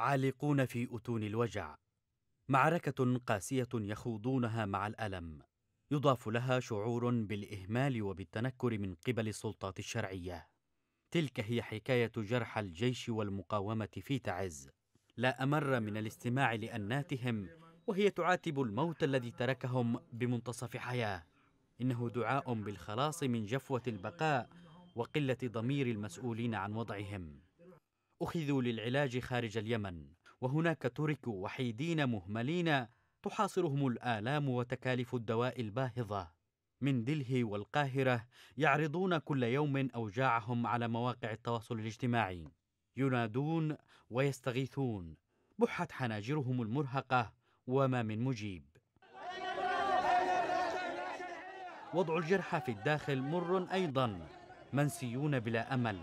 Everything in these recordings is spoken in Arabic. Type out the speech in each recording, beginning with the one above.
عالقون في أتون الوجع معركة قاسية يخوضونها مع الألم يضاف لها شعور بالإهمال وبالتنكر من قبل السلطات الشرعية تلك هي حكاية جرح الجيش والمقاومة في تعز لا أمر من الاستماع لأناتهم وهي تعاتب الموت الذي تركهم بمنتصف حياة إنه دعاء بالخلاص من جفوة البقاء وقلة ضمير المسؤولين عن وضعهم أخذوا للعلاج خارج اليمن وهناك تركوا وحيدين مهملين تحاصرهم الآلام وتكاليف الدواء الباهظة من دلهي والقاهرة يعرضون كل يوم أوجاعهم على مواقع التواصل الاجتماعي ينادون ويستغيثون بحت حناجرهم المرهقة وما من مجيب وضع الجرحى في الداخل مر أيضا منسيون بلا أمل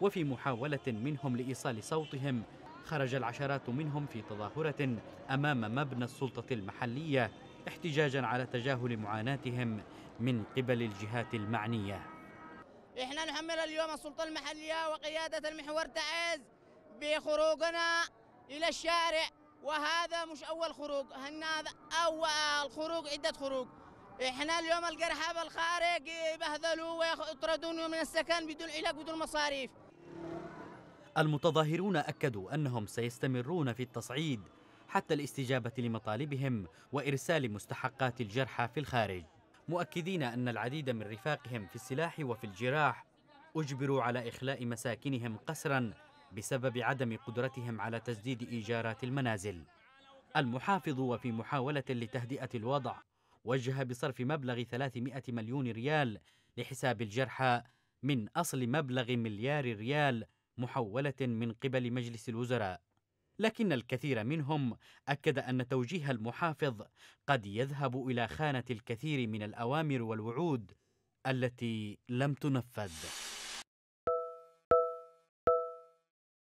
وفي محاولة منهم لإيصال صوتهم خرج العشرات منهم في تظاهرة أمام مبنى السلطة المحلية احتجاجا على تجاهل معاناتهم من قبل الجهات المعنية احنا نحمل اليوم السلطة المحلية وقيادة المحور تعز بخروجنا إلى الشارع وهذا مش أول خروج هذا أول خروج عدة خروج احنا اليوم القرحاب الخارج بهذلوا ويطردون من السكن بدون علاج بدون مصاريف المتظاهرون أكدوا أنهم سيستمرون في التصعيد حتى الاستجابة لمطالبهم وإرسال مستحقات الجرحى في الخارج مؤكدين أن العديد من رفاقهم في السلاح وفي الجراح أجبروا على إخلاء مساكنهم قسرا بسبب عدم قدرتهم على تسديد إيجارات المنازل المحافظ وفي محاولة لتهدئة الوضع وجه بصرف مبلغ 300 مليون ريال لحساب الجرحى من أصل مبلغ مليار ريال محوله من قبل مجلس الوزراء لكن الكثير منهم اكد ان توجيه المحافظ قد يذهب الى خانه الكثير من الاوامر والوعود التي لم تنفذ